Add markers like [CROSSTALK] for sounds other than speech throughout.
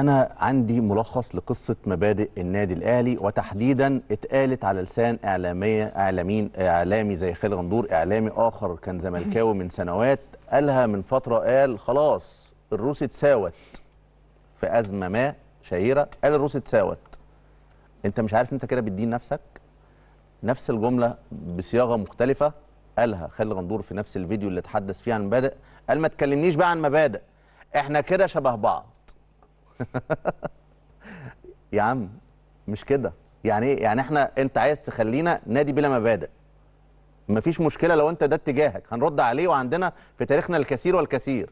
انا عندي ملخص لقصه مبادئ النادي الاهلي وتحديدا اتقالت على لسان اعلاميه اعلاميين اعلامي زي خالد غندور اعلامي اخر كان زملكاوي من سنوات قالها من فتره قال خلاص الروس اتساوت في ازمه ما شهيره قال الروس اتساوت انت مش عارف انت كده بتدين نفسك نفس الجمله بصياغه مختلفه قالها خالد غندور في نفس الفيديو اللي اتحدث فيه عن مبادئ قال ما تكلمنيش بقى عن مبادئ احنا كده شبه بعض [LAUGHS] يا عم مش كده يعني ايه يعني احنا انت عايز تخلينا نادي بلا مبادئ مفيش مشكله لو انت ده اتجاهك هنرد عليه وعندنا في تاريخنا الكثير والكثير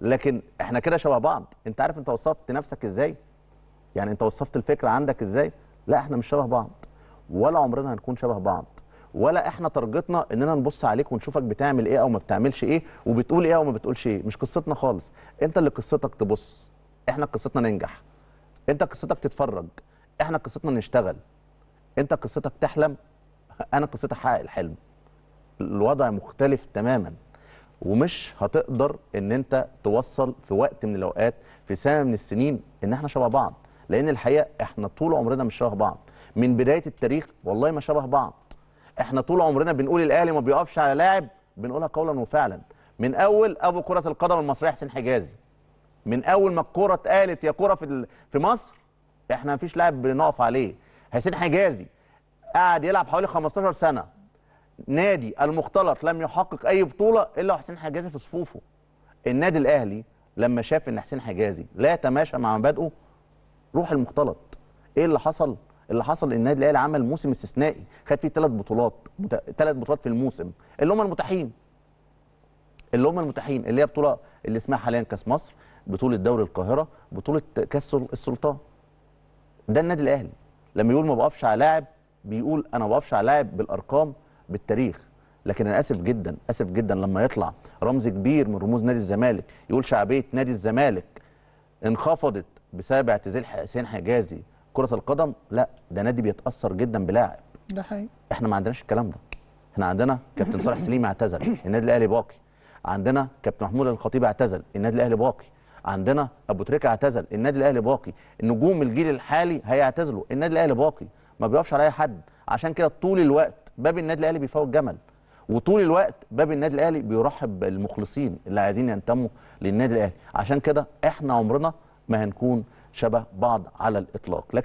لكن احنا كده شبه بعض انت عارف انت وصفت نفسك ازاي يعني انت وصفت الفكره عندك ازاي لا احنا مش شبه بعض ولا عمرنا هنكون شبه بعض ولا احنا تارجتنا اننا نبص عليك ونشوفك بتعمل ايه او ما بتعملش ايه وبتقول ايه او ما بتقولش ايه مش قصتنا خالص انت اللي قصتك تبص احنا قصتنا ننجح انت قصتك تتفرج احنا قصتنا نشتغل انت قصتك تحلم انا قصتي احقق الحلم الوضع مختلف تماما ومش هتقدر ان انت توصل في وقت من الاوقات في سنه من السنين ان احنا شبه بعض لان الحقيقه احنا طول عمرنا مش شبه بعض من بدايه التاريخ والله ما شبه بعض احنا طول عمرنا بنقول الاهلي ما بيقفش على لاعب بنقولها قولا وفعلا من اول ابو كره القدم المصري حسين حجازي من اول ما الكوره اتقالت يا كوره في في مصر احنا ما فيش لاعب بنقف عليه حسين حجازي قعد يلعب حوالي 15 سنه نادي المختلط لم يحقق اي بطوله الا وحسين حجازي في صفوفه النادي الاهلي لما شاف ان حسين حجازي لا يتماشى مع مبادئه روح المختلط ايه اللي حصل اللي حصل النادي الاهلي عمل موسم استثنائي خد فيه ثلاث بطولات ثلاث بطولات في الموسم اللي هم المتاحين اللي هم المتاحين اللي هي بطوله اللي اسمها حاليا كاس مصر بطوله دوري القاهره بطوله كاس السلطان ده النادي الاهلي لما يقول ما بقفش على لاعب بيقول انا ما بقفش على لاعب بالارقام بالتاريخ لكن انا اسف جدا اسف جدا لما يطلع رمز كبير من رموز نادي الزمالك يقول شعبيه نادي الزمالك انخفضت بسبب اعتزال حسين حجازي كره القدم لا ده نادي بيتاثر جدا بلاعب ده حقيقي احنا ما عندناش الكلام ده احنا عندنا كابتن صالح سليم اعتزل النادي الاهلي باقي عندنا كابتن محمود الخطيب اعتزل النادي الاهلي باقي عندنا ابو تريكه اعتزل النادي الاهلي باقي نجوم الجيل الحالي هيعتزلوا النادي الاهلي باقي ما بيقفش على اي حد عشان كده طول الوقت باب النادي الاهلي بيفوت جمل وطول الوقت باب النادي الاهلي بيرحب بالمخلصين اللي عايزين ينتموا للنادي الاهلي عشان كده احنا عمرنا ما هنكون شبه بعض على الاطلاق لكن